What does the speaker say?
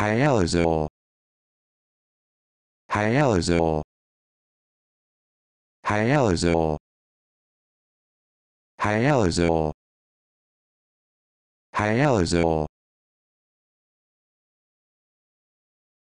hyalazole hyalazole hyalazole hyalazole hyalazole